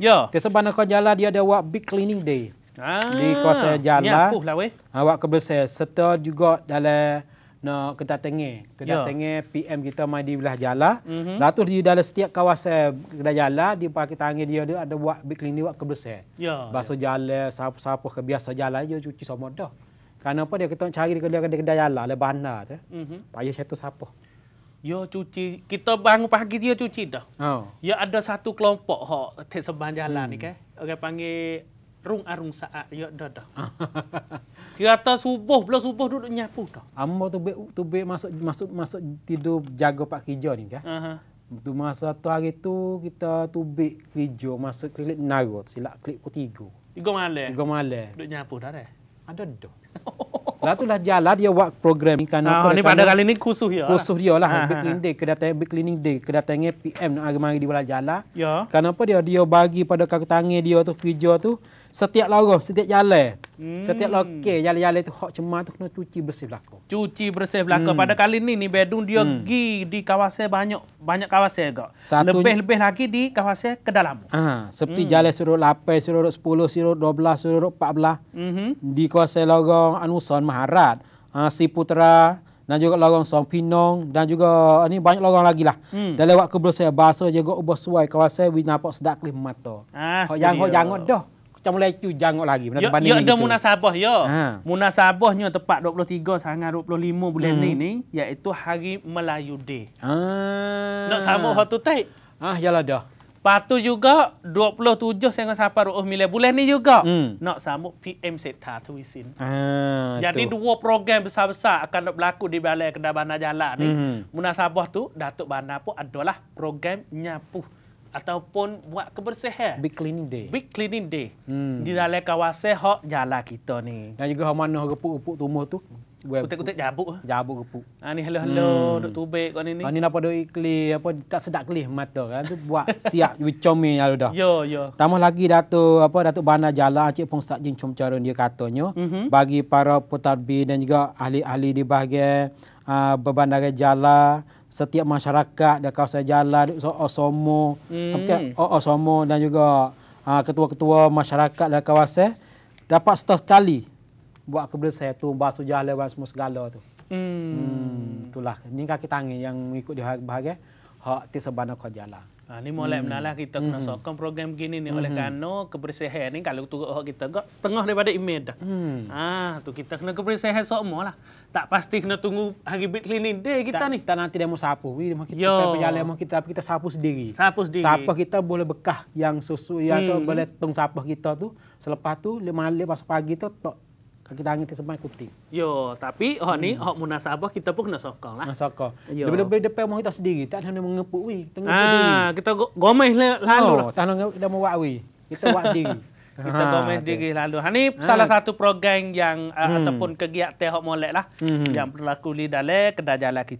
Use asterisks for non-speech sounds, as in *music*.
Ya. Kesempatan kau jalan dia ada buat big cleaning day. Ah. Di kuasa jalan. Ni apa lah weh. Awak kebersih. Serta juga dalam no kita ya. tengah kita tengah PM kita mai di belah jalan mm-hmm. lalu di dalam setiap kawasan kita jalan di pagi tangi dia ada ada buat big cleaning buat kebersihan yeah, bahasa ya. yeah. jalan sapu siapa kebiasa jalan dia cuci semua dah kenapa dia kita cari dia kedai kedai jalan le bandar tu mm mm-hmm. payah satu siapa Ya cuci, kita bangun pagi dia cuci dah. Oh. Ya ada satu kelompok hok di sebelah jalan hmm. ni kan. Orang panggil rung arung saat ya dah dah. *laughs* Kita subuh belum subuh duduk nyapu dah. Ambo tu be tu be masuk masuk masuk tidur jaga Pak Kijo ni kan. Uh-huh. Tu masa satu hari tu kita tubik kerja masuk klinik nagot silap klik putigo. tiga. Tiga malam. Tiga malam. Duduk nyapu dah dah. Ada dah. *laughs* Lah itulah jalan dia buat program ni kan. Oh, ni pada kali ni khusus dia. Khusus dia lah. lah ha, ha, big ha. cleaning day kedatangan big cleaning day kedatangan PM nak mari di bala jalan. Ya. Kenapa dia dia bagi pada kaki dia tu kerja tu setiap lorong, setiap jalan. Hmm. Setiap lokal, jalan-jalan tu hak cemar tu kena cuci bersih belaka. Cuci bersih belaka. Hmm. Pada kali ni ni bedung dia hmm. pergi di kawasan banyak banyak kawasan juga. Lebih-lebih lagi di kawasan ke dalam. Ha, seperti hmm. jalan suruh 8, suruh 10, suruh 12, suruh 14. Hmm. Di kawasan lorong Anuson Maharat, ha, Siputera, dan juga lorong Song Pinong dan juga ini banyak lorong lagi lah. Hmm. Dan lewat kebelah saya bahasa juga ubah suai kawasan we nampak sedap kelima mata. Ah, hok jangan hok jangan dah macam mulai tu jangok lagi benda banding ya ada munasabah ya ha. munasabahnya tepat 23 sangat 25 bulan hmm. ni ni iaitu hari Melayu Day ha. nak sama satu tai ah yalah dah Patu juga 27 sehingga sampai 20 mil bulan ni juga hmm. nak sambut PM Seta Tuisin. Ah, Jadi tu. dua program besar-besar akan berlaku di Balai Kedah Bandar Jalan ni. Hmm. Munasabah tu Datuk Bandar pun adalah program nyapu ataupun buat kebersihan. Big cleaning day. Big cleaning day. Hmm. Di dalam kawasan hok jalan kita ni. Dan juga hak mana repuk-repuk tumbuh tu. Kutik-kutik jabuk. Jabuk repuk. Ha ni hello-hello hmm. duk tubik kau ni ni. Ha ni apa duk ikli apa tak sedap kelih mata kan tu buat *laughs* siap wicomi lah yang dah. Yo yo. Tambah lagi datu apa datu Bana Jalan Cik Pong Sat Jing Chom Charun dia katanya mm-hmm. bagi para putar dan juga ahli-ahli di bahagian uh, ah, berbandar jalan setiap masyarakat di kawasan jalan di Osomo hmm. okay, oh, Osomo dan juga uh, ketua-ketua masyarakat dalam kawasan dapat setiap kali buat kebelah saya tu basuh jalan semua segala tu hmm. hmm. itulah Ini kaki tangan yang mengikut di bahagian hak ti sabana ko jala ha ah, ni mulai hmm. menalah kita kena hmm. sokong program gini ni oleh hmm. kebersihan ni kalau tu hak kita gak setengah daripada email dah hmm. ha tu kita kena kebersihan sokmo lah tak pasti kena tunggu hari big cleaning day kita tak, ni tak nanti dia mau sapu we mau kita Yo. pejalan mau kita kita sapu sendiri sapu sendiri sapu kita boleh bekah yang susu ya hmm. atau boleh tung sapu kita tu selepas tu lima lepas pagi tu tok kita angin tersebut kutip. Yo, tapi oh hok ni hok hmm. munasabah kita pun kena sokong lah. Nah, sokong. Lebih-lebih depan mau kita sendiri, tak ada mengepuk we. Tengah ah, kita gomeh lalu. Oh, lah. tak ada kita mau wak Kita wak *laughs* diri. kita ah, gomeh diri lalu. Ha ah. salah satu program yang ah, hmm. ataupun kegiatan hok molek lah hmm. yang berlaku di dalam kedai jalan kita.